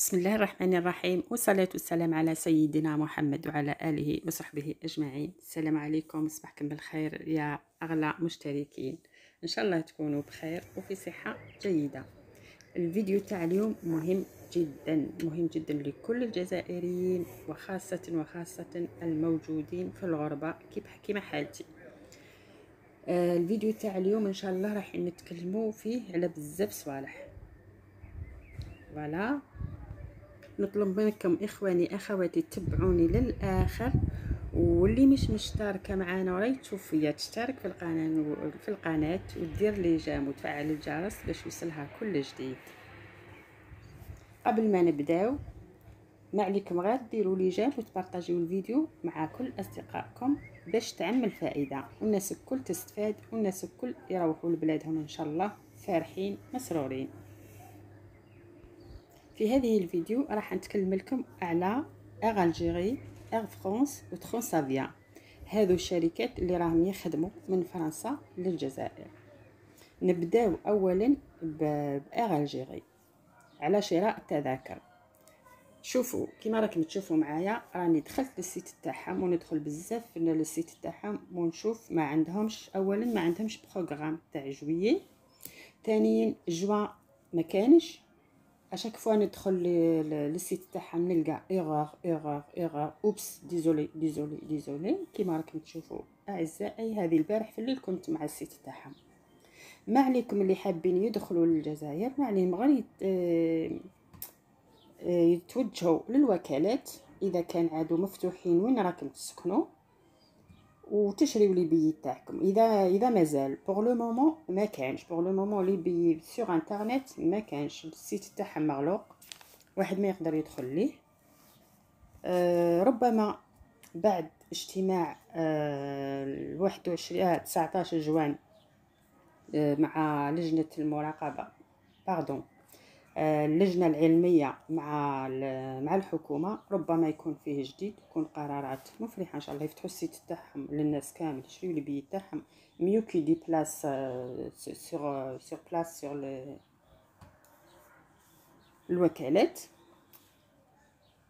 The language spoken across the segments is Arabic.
بسم الله الرحمن الرحيم والصلاة والسلام على سيدنا محمد وعلى آله وصحبه أجمعين السلام عليكم صباحكم بالخير يا أغلى مشتركين إن شاء الله تكونوا بخير وفي صحة جيدة الفيديو تاع اليوم مهم جدا مهم جدا لكل الجزائريين وخاصة وخاصة الموجودين في الغربة كيما حالتي آه، الفيديو تاع اليوم ان شاء الله راح نتكلموا فيه على بزاف صوالح فوالا نطلب منكم اخواني اخواتي تبعوني للاخر واللي مش مشتركه معنا وراي تشوف فيا تشترك في القناه في القناه ودير لي جيم وتفعل الجرس باش يوصلها كل جديد قبل ما نبداو ما عليكم غير ديروا لي جيم وتبارطاجيو الفيديو مع كل اصدقائكم باش تعم الفائده والناس الكل تستفاد والناس الكل يروحوا لبلادهم ان شاء الله فرحين مسرورين في هذه الفيديو راح نتكلم لكم على اغ الجيري اغ فرانس ترانسافيا هادو الشركات اللي راهم يخدموا من فرنسا للجزائر نبداو اولا باغ الجيري على شراء التذاكر شوفوا كما راكم تشوفوا معايا راني دخلت للسيت تاعهم وندخل بزاف في السيت تاعهم ونشوف ما عندهمش اولا ما عندهمش بروغرام تاع جويي ثانيا جوان ما كانش اشاك فوا ندخل للسيت تاعها نلقى ايغور ايغور ايغور اوبس ديزولي ديزولي ديزولي كيما راكم تشوفوا اعزائي هذه البارح في الليل كنت مع السيت تاعها ما عليكم اللي حابين يدخلوا للجزائر ما عليهم غير يتوجهوا للوكالات اذا كان عادوا مفتوحين وين راكم تسكنوا وتشريو لي بي تاعكم اذا اذا مازال بوغ لو مومون ما كانش بوغ لو مومون لي بي سور انترنيت ما كانش السيت تاعهم مغلوق واحد ما يقدر يدخل ليه أه ربما بعد اجتماع أه 21 آه 19 جوان أه مع لجنه المراقبه باردون اللجنه العلميه مع مع الحكومه ربما يكون فيه جديد يكون قرارات مفرحه ان شاء الله يفتحوا السيت تاعهم للناس كامل يشريو لي بيي تاعهم ميو كي دي بلاس سور سور بلاس سور الوكالات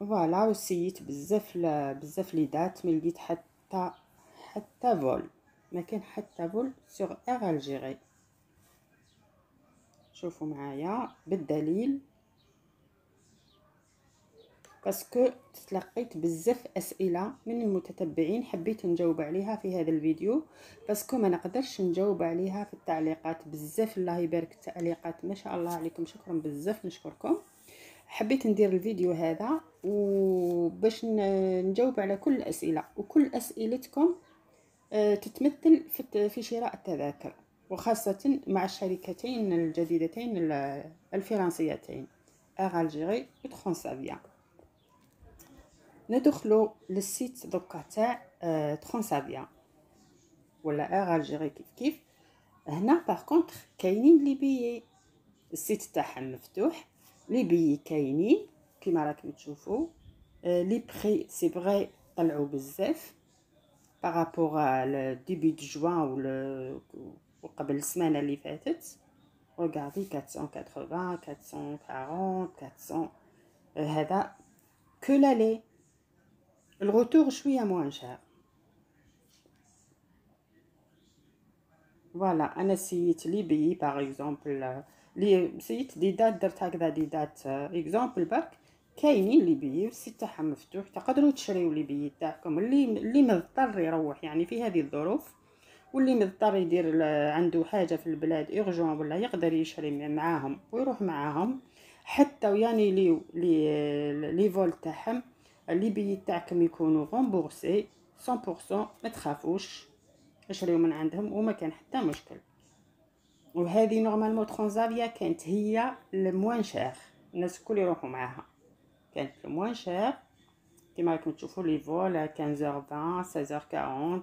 فوالا وسيت بزاف بزاف لي دات ما لقيت حتى حتى فول ما كان حتى فول سور ار الجيري شوفوا معايا بالدليل باسكو تلقيت بزاف اسئله من المتتبعين حبيت نجاوب عليها في هذا الفيديو باسكو ما نقدرش نجاوب عليها في التعليقات بزاف الله يبارك التعليقات ما شاء الله عليكم شكرا بزاف نشكركم حبيت ندير الفيديو هذا وباش نجاوب على كل الاسئله وكل اسئلتكم آه، تتمثل في شراء التذاكر وخاصة مع الشركتين الجديدتين الفرنسيتين أغالجيري وترانسافيا ندخلو للسيت دوكا تاع ترانسافيا ولا أغالجيري كيف كيف هنا باغ كونطخ كاينين لي بيي السيت تاعهم مفتوح لي بيي كاينين كيما راكم تشوفو آه، لي بخي سي بغي طلعو بزاف بارابوغ لو ديبي دو جوان ولا وقبل السمانه اللي فاتت وغادي 480 440 400 هذا كل لي الغوتور شويه موان شهر فوالا انا سيت لي بي باغ اكزومبل لي سيت دي دات درت هكذا دي دات اكزومبل برك كاينين لي بي السيت مفتوح تقدروا تشريو لي بي تاعكم اللي اللي مضطر يروح يعني في هذه الظروف واللي مضطر يدير عنده حاجه في البلاد ايرجون ولا يقدر يشري معاهم ويروح معاهم حتى ويعني لي لي لي فول تاعهم لي بي تاعكم يكونوا غومبورسي 100% ما تخافوش اشريو من عندهم وما كان حتى مشكل وهذه نورمالمون ترانزافيا كانت هي الموان شير الناس الكل يروحوا معاها كانت الموان شير كما راكم تشوفوا لي فول 15 20 16 40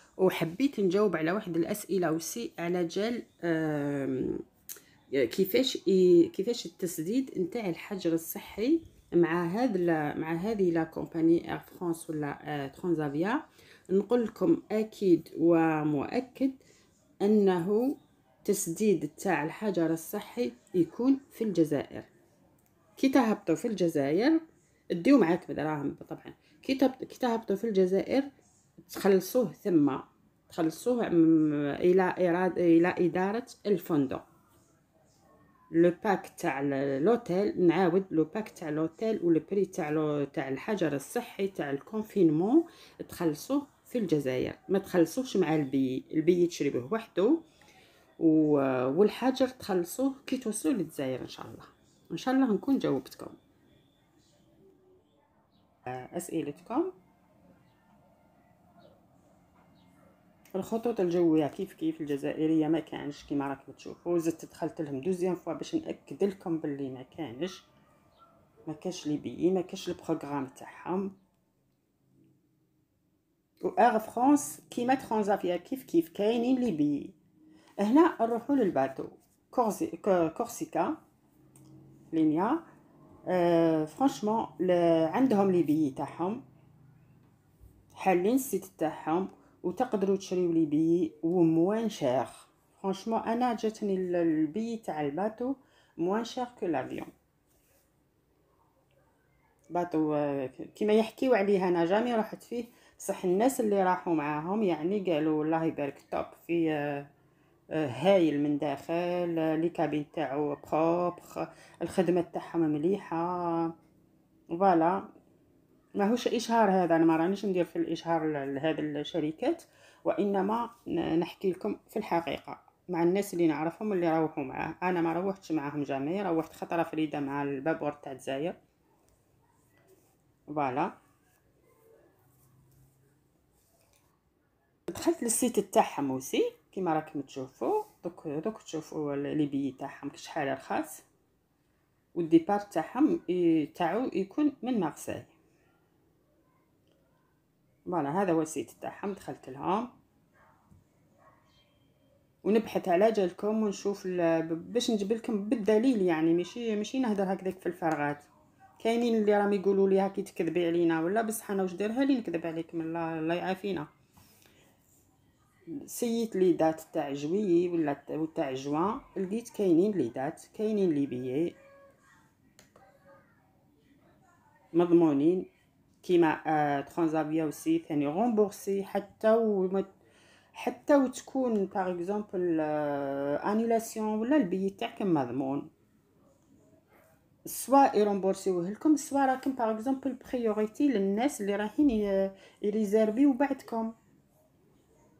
وحبيت نجاوب على واحد الاسئله وسي على جال كيفاش كيفاش التسديد نتاع الحجر الصحي مع هذا مع هذه لا كومباني اير فرانس ولا ترانزافيا آه، نقول لكم اكيد ومؤكد انه تسديد تاع الحجر الصحي يكون في الجزائر كي تهبطوا في الجزائر ديو معاك دراهم طبعا كي تهبطوا في الجزائر تخلصوه ثم تخلصوه الى إراد... الى اداره الفندق لو باك تاع لوتيل نعاود لو باك تاع لوتيل والبري تاع لو تاع الحجر الصحي تاع الكونفينمون تخلصوه في الجزائر ما تخلصوش مع البي البي تشريوه وحده والحجر تخلصوه كي توصلوا للجزائر ان شاء الله ان شاء الله نكون جاوبتكم اسئلتكم الخطوط الجويه كيف كيف الجزائريه ما كانش كيما راكم تشوفوا زدت دخلت لهم دوزيام فوا باش ناكد لكم باللي ما كانش ما كانش ليبيي ما كانش البروغرام تاعهم و اير فرانس كيما ترانزافيا كيف كيف كاينين ليبيي هنا نروحوا للباتو كورسي كورسيكا لينيا آه فرانشمون عندهم ليبيي تاعهم حالين السيت تاعهم وتقدروا تشريوا لي بي وموان شير فرانشمون انا جاتني البي تاع الباطو موان شير كو لافيون باتو آه، كيما يحكيو عليه انا جامي رحت فيه صح الناس اللي راحوا معاهم يعني قالوا الله يبارك توب في آه، آه، هايل من داخل لي كابين تاعو بروبر الخدمه تاعهم مليحه فوالا ماهوش اشهار هذا انا ما رانيش ندير في الاشهار لهذا الشركات وانما نحكي لكم في الحقيقه مع الناس اللي نعرفهم اللي روحوا معاه انا ما روحتش معاهم جميع روحت خطره فريده مع البابور تاع الجزائر فوالا دخلت للسيت تاعهم وسي كيما راكم تشوفوا دوك دوك تشوفوا لي بي تاعهم شحال رخاص والديبار تاعهم تاعو يكون من مارسيل فوالا هذا هو السيت تاعهم دخلت لهم ونبحث على جالكم ونشوف باش نجيب لكم بالدليل يعني ماشي ماشي نهضر هكذاك في الفراغات كاينين اللي راهم يقولوا لي هاكي تكذبي علينا ولا بصح انا واش دارها لي نكذب عليكم الله الله يعافينا سيت لي دات تاع جويي ولا تاع جوان لقيت كاينين لي دات كاينين ليبيي مضمونين كيما آه ترانزافيا وسي ثاني رومبورسي حتى ومت حتى وتكون باغ اكزومبل آه انيلاسيون ولا البي تاعكم مضمون سواء يرومبورسيوه لكم سواء راكم باغ اكزومبل بريوريتي للناس اللي رايحين يريزيرفيو بعدكم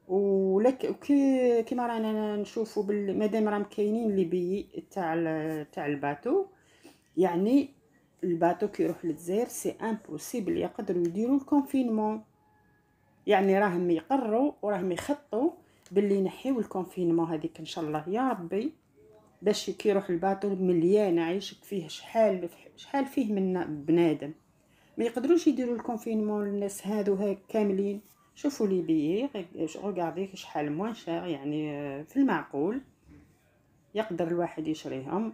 ولك كي كيما رانا نشوفوا مادام راهم كاينين لي بي تاع تاع الباتو يعني كي كيروح للجزائر سي امبوسيبل يقدروا يديروا الكونفينمون يعني راهم يقروا وراهم يخطوا باللي نحيو الكونفينمون هذيك ان شاء الله يا ربي باش كي يروح الباتو مليان عايشك فيه شحال شحال فيه من بنادم ما يقدروش يديروا الكونفينمون للناس هادو هاك كاملين شوفوا لي بيي غوغاردي شحال موان شير يعني آه، في المعقول يقدر الواحد يشريهم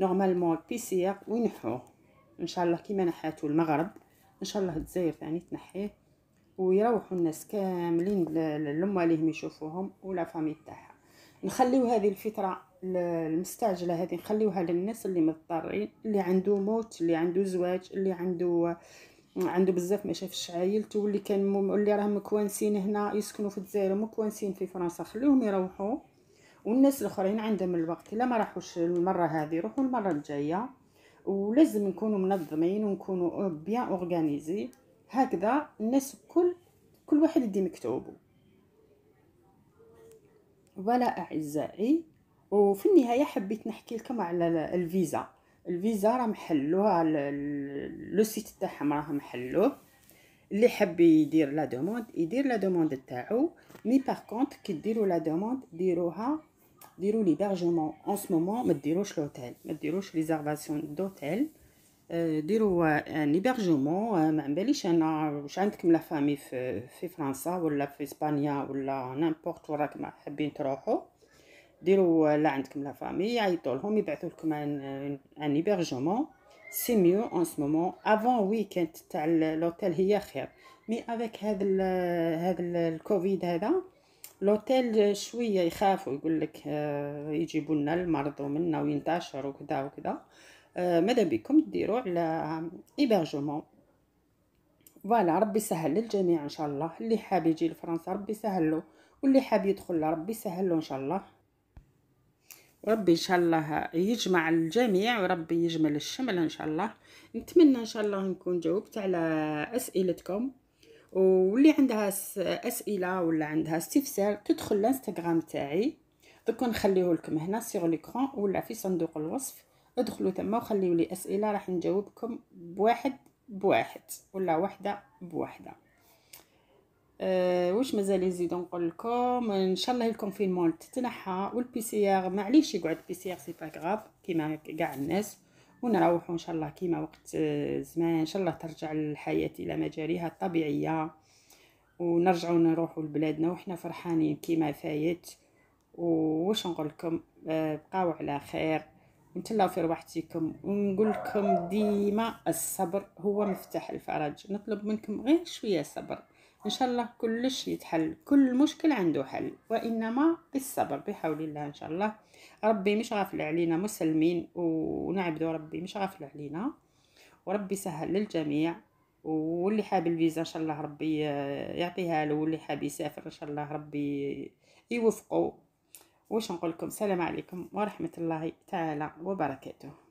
نورمالمون البيسياق وينحوه ان شاء الله كيما نحاتو المغرب ان شاء الله الجزائر ثاني يعني تنحيه ويروحوا الناس كاملين لما ليهم يشوفوهم ولا فامي تاعها نخليو هذه الفتره المستعجله هذه نخليوها للناس اللي مضطرين اللي عنده موت اللي عنده زواج اللي عنده عنده بزاف ما شافش عائلته واللي كان اللي راهم مكوانسين هنا يسكنوا في الجزائر ومكوانسين في فرنسا خليهم يروحوا والناس الاخرين عندهم الوقت الا ما راحوش المره هذه يروحوا المره الجايه ولازم نكونوا منظمين ونكونوا بيان اورغانيزي هكذا الناس كل كل واحد يدي مكتوبه ولا اعزائي وفي النهايه حبيت نحكي لكم على الفيزا الفيزا راه محلوها لو سيت تاعهم راه محلوه اللي حب يدير لا دوموند يدير لا دوموند تاعو مي باغ كونط كي ديروا لا دوموند ديروها ديروا لي بارجومون اون سو مومون ما ديروش لوتيل ما ديروش ريزرفاسيون آه، دوتيل ديروا ان ايبرجومون آه، ما نباليش انا واش عندكم لا فامي في, في فرنسا ولا في اسبانيا ولا نيمبورط وراكم حابين تروحوا ديروا آه، لا عندكم لا فامي يعيطوا لهم يبعثوا لكم ان ايبرجومون سي ميو اون سو مومون افون ويكاند تاع لوتيل هي خير مي افيك هذا هذا الكوفيد هذا لوتيل شويه يخافوا يقول لك آه، يجيبوا لنا المرض ومنا وينتشر وكذا وكذا آه، ماذا بكم ديروا على ايبرجمون آه، فوالا ربي يسهل للجميع ان شاء الله اللي حاب يجي لفرنسا ربي سهل له واللي حاب يدخل ربي سهل له ان شاء الله وربي ان شاء الله يجمع الجميع وربي يجمل الشمل ان شاء الله نتمنى ان شاء الله نكون جاوبت على اسئلتكم واللي عندها اسئله ولا عندها استفسار تدخل الانستغرام تاعي دوك نخليه لكم هنا سيغ ليكرون ولا في صندوق الوصف ادخلوا تما وخليوا لي اسئله راح نجاوبكم بواحد بواحد ولا وحده بوحده أه واش مازال نزيد نقول لكم ان شاء الله الكونفينمون تتنحى والبي سي ار معليش يقعد بي سي ار سي با كيما كاع الناس ونروح ان شاء الله كيما وقت زمان ان شاء الله ترجع الحياه الى مجاريها الطبيعيه ونرجع نروحوا لبلادنا وحنا فرحانين كيما فايت واش نقول لكم آه، بقاو على خير ونتلاو في رواحتكم ونقول لكم ديما الصبر هو مفتاح الفرج نطلب منكم غير شويه صبر ان شاء الله كلش يتحل كل مشكل عنده حل وانما بالصبر بحول الله ان شاء الله ربي مش غافل علينا مسلمين ونعبدو ربي مش غافل علينا وربي سهل للجميع واللي حاب الفيزا ان شاء الله ربي يعطيها له واللي حاب يسافر ان شاء الله ربي يوفقه واش نقول لكم السلام عليكم ورحمه الله تعالى وبركاته